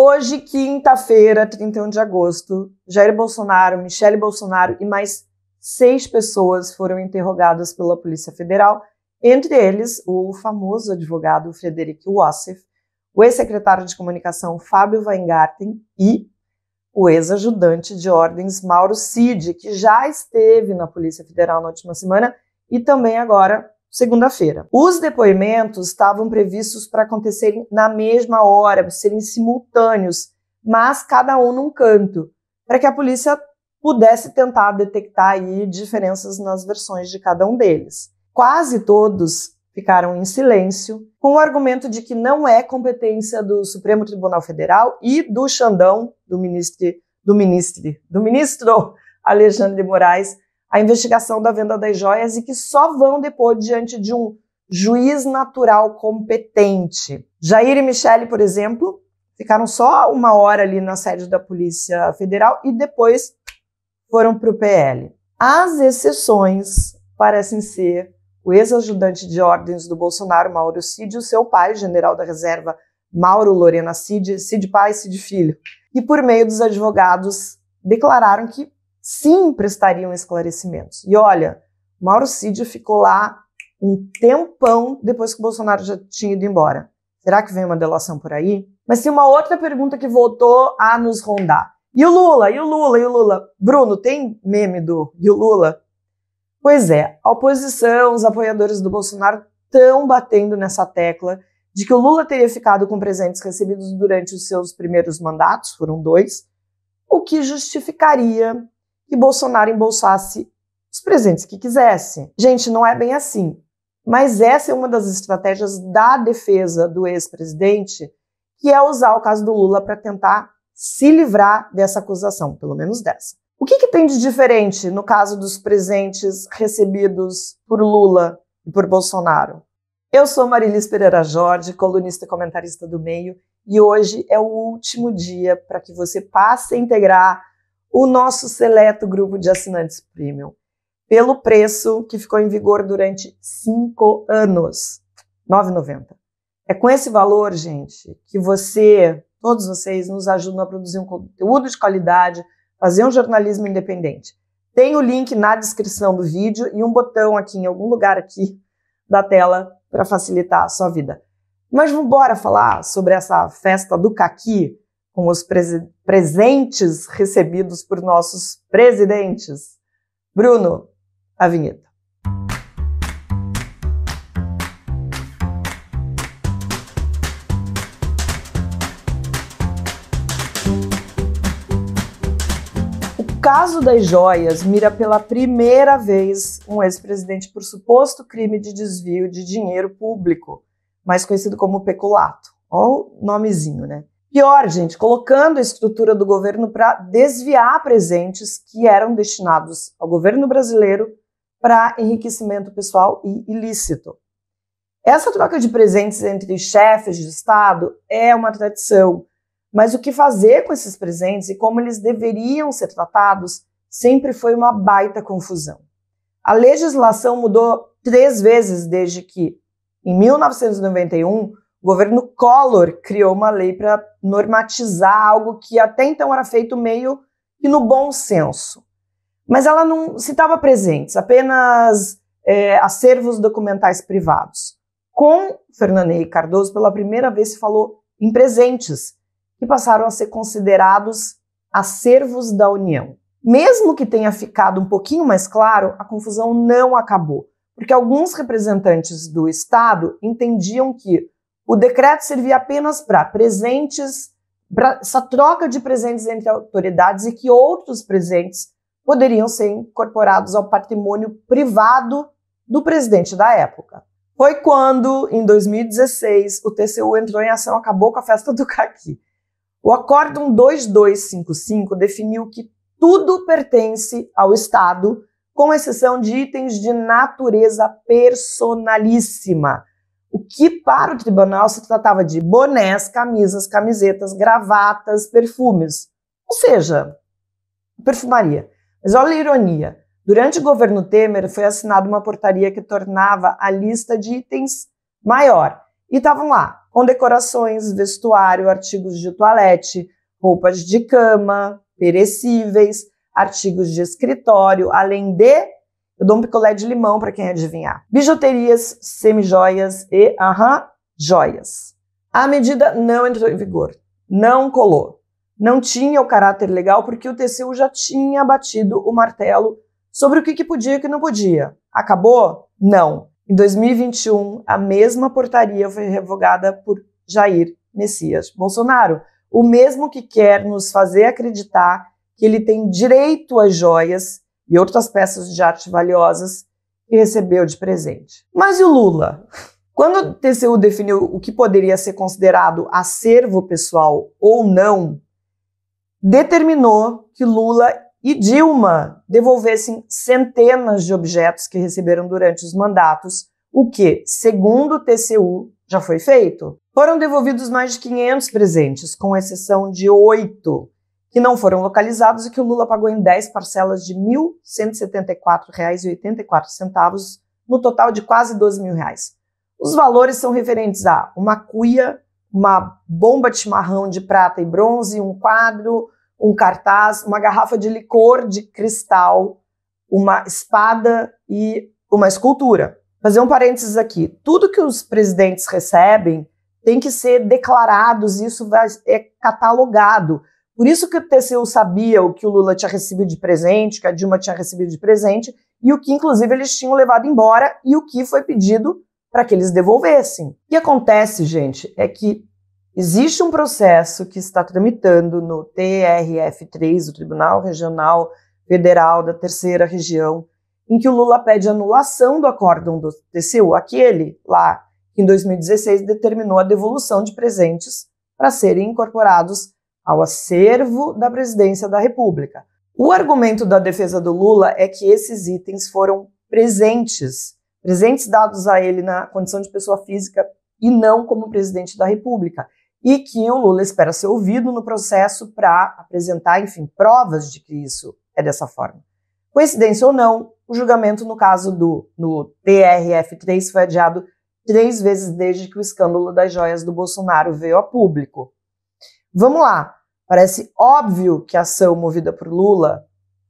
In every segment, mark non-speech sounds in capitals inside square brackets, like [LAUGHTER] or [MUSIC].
Hoje, quinta-feira, 31 de agosto, Jair Bolsonaro, Michele Bolsonaro e mais seis pessoas foram interrogadas pela Polícia Federal, entre eles o famoso advogado Frederico Wassef, o ex-secretário de comunicação Fábio Weingarten e o ex-ajudante de ordens Mauro Cid, que já esteve na Polícia Federal na última semana e também agora segunda-feira. Os depoimentos estavam previstos para acontecerem na mesma hora, serem simultâneos, mas cada um num canto, para que a polícia pudesse tentar detectar aí diferenças nas versões de cada um deles. Quase todos ficaram em silêncio, com o argumento de que não é competência do Supremo Tribunal Federal e do Xandão, do ministro, do ministro, do [LAUGHS] ministro Alexandre de Moraes, a investigação da venda das joias e que só vão depor diante de um juiz natural competente. Jair e Michele, por exemplo, ficaram só uma hora ali na sede da Polícia Federal e depois foram para o PL. As exceções parecem ser o ex-ajudante de ordens do Bolsonaro, Mauro Cid, e o seu pai, general da reserva Mauro Lorena Cid, Cid pai, Cid filho. E por meio dos advogados declararam que sim prestariam esclarecimentos. E olha, Mauro Cid ficou lá um tempão depois que o Bolsonaro já tinha ido embora. Será que vem uma delação por aí? Mas tem uma outra pergunta que voltou a nos rondar. E o Lula? E o Lula? E o Lula? Bruno, tem meme do e o Lula? Pois é, a oposição, os apoiadores do Bolsonaro estão batendo nessa tecla de que o Lula teria ficado com presentes recebidos durante os seus primeiros mandatos, foram dois, o que justificaria que Bolsonaro embolsasse os presentes que quisesse. Gente, não é bem assim. Mas essa é uma das estratégias da defesa do ex-presidente, que é usar o caso do Lula para tentar se livrar dessa acusação, pelo menos dessa. O que, que tem de diferente no caso dos presentes recebidos por Lula e por Bolsonaro? Eu sou Marilis Pereira Jorge, colunista e comentarista do Meio, e hoje é o último dia para que você passe a integrar o nosso seleto grupo de assinantes premium, pelo preço que ficou em vigor durante cinco anos, R$ 9,90. É com esse valor, gente, que você, todos vocês, nos ajudam a produzir um conteúdo de qualidade, fazer um jornalismo independente. Tem o link na descrição do vídeo e um botão aqui em algum lugar aqui da tela para facilitar a sua vida. Mas vamos bora falar sobre essa festa do caqui com os pres presentes recebidos por nossos presidentes. Bruno, a vinheta. O caso das joias mira pela primeira vez um ex-presidente por suposto crime de desvio de dinheiro público, mais conhecido como peculato. Olha o nomezinho, né? Pior, gente, colocando a estrutura do governo para desviar presentes que eram destinados ao governo brasileiro para enriquecimento pessoal e ilícito. Essa troca de presentes entre chefes de Estado é uma tradição, mas o que fazer com esses presentes e como eles deveriam ser tratados sempre foi uma baita confusão. A legislação mudou três vezes desde que, em 1991, o governo Collor criou uma lei para normatizar algo que até então era feito meio que no bom senso. Mas ela não citava presentes, apenas é, acervos documentais privados. Com Fernando Henrique Cardoso, pela primeira vez se falou em presentes, que passaram a ser considerados acervos da União. Mesmo que tenha ficado um pouquinho mais claro, a confusão não acabou, porque alguns representantes do Estado entendiam que o decreto servia apenas para presentes, para essa troca de presentes entre autoridades e que outros presentes poderiam ser incorporados ao patrimônio privado do presidente da época. Foi quando, em 2016, o TCU entrou em ação, acabou com a festa do caqui. O Acórdão 2255 definiu que tudo pertence ao Estado, com exceção de itens de natureza personalíssima, o que para o tribunal se tratava de bonés, camisas, camisetas, gravatas, perfumes. Ou seja, perfumaria. Mas olha a ironia. Durante o governo Temer foi assinada uma portaria que tornava a lista de itens maior. E estavam lá condecorações, vestuário, artigos de toalete, roupas de cama, perecíveis, artigos de escritório, além de eu dou um picolé de limão para quem adivinhar. Bijuterias, semijoias e, aham, joias. A medida não entrou em vigor, não colou. Não tinha o caráter legal porque o TCU já tinha batido o martelo sobre o que, que podia e o que não podia. Acabou? Não. Em 2021, a mesma portaria foi revogada por Jair Messias Bolsonaro, o mesmo que quer nos fazer acreditar que ele tem direito às joias e outras peças de arte valiosas que recebeu de presente. Mas e o Lula? Quando o TCU definiu o que poderia ser considerado acervo pessoal ou não, determinou que Lula e Dilma devolvessem centenas de objetos que receberam durante os mandatos, o que, segundo o TCU, já foi feito. Foram devolvidos mais de 500 presentes, com exceção de oito que não foram localizados e que o Lula pagou em 10 parcelas de R$ 1.174,84, no total de quase R$ 12 mil. Reais. Os valores são referentes a uma cuia, uma bomba de chimarrão de prata e bronze, um quadro, um cartaz, uma garrafa de licor de cristal, uma espada e uma escultura. Fazer um parênteses aqui. Tudo que os presidentes recebem tem que ser declarado, isso vai, é catalogado. Por isso que o TCU sabia o que o Lula tinha recebido de presente, que a Dilma tinha recebido de presente, e o que, inclusive, eles tinham levado embora e o que foi pedido para que eles devolvessem. O que acontece, gente, é que existe um processo que está tramitando no TRF3, o Tribunal Regional Federal da Terceira Região, em que o Lula pede anulação do acórdão do TCU, aquele lá que em 2016 determinou a devolução de presentes para serem incorporados ao acervo da presidência da República. O argumento da defesa do Lula é que esses itens foram presentes, presentes dados a ele na condição de pessoa física e não como presidente da República, e que o Lula espera ser ouvido no processo para apresentar, enfim, provas de que isso é dessa forma. Coincidência ou não, o julgamento no caso do no TRF3 foi adiado três vezes desde que o escândalo das joias do Bolsonaro veio a público. Vamos lá. Parece óbvio que a ação movida por Lula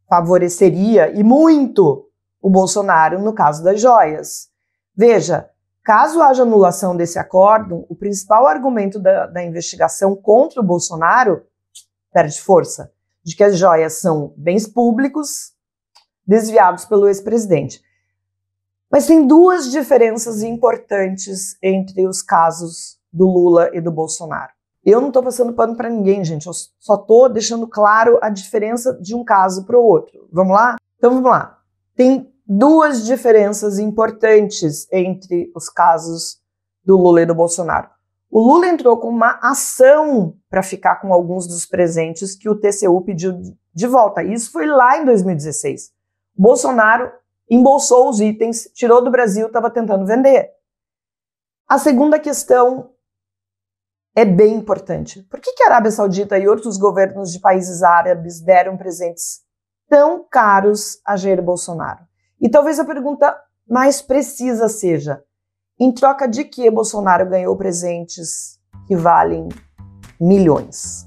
favoreceria e muito o Bolsonaro no caso das joias. Veja, caso haja anulação desse acordo, o principal argumento da, da investigação contra o Bolsonaro perde força, de que as joias são bens públicos desviados pelo ex-presidente. Mas tem duas diferenças importantes entre os casos do Lula e do Bolsonaro. Eu não estou passando pano para ninguém, gente. Eu só estou deixando claro a diferença de um caso para o outro. Vamos lá? Então vamos lá. Tem duas diferenças importantes entre os casos do Lula e do Bolsonaro. O Lula entrou com uma ação para ficar com alguns dos presentes que o TCU pediu de volta. Isso foi lá em 2016. Bolsonaro embolsou os itens, tirou do Brasil, estava tentando vender. A segunda questão é bem importante. Por que, que a Arábia Saudita e outros governos de países árabes deram presentes tão caros a Jair Bolsonaro? E talvez a pergunta mais precisa seja: em troca de que Bolsonaro ganhou presentes que valem milhões?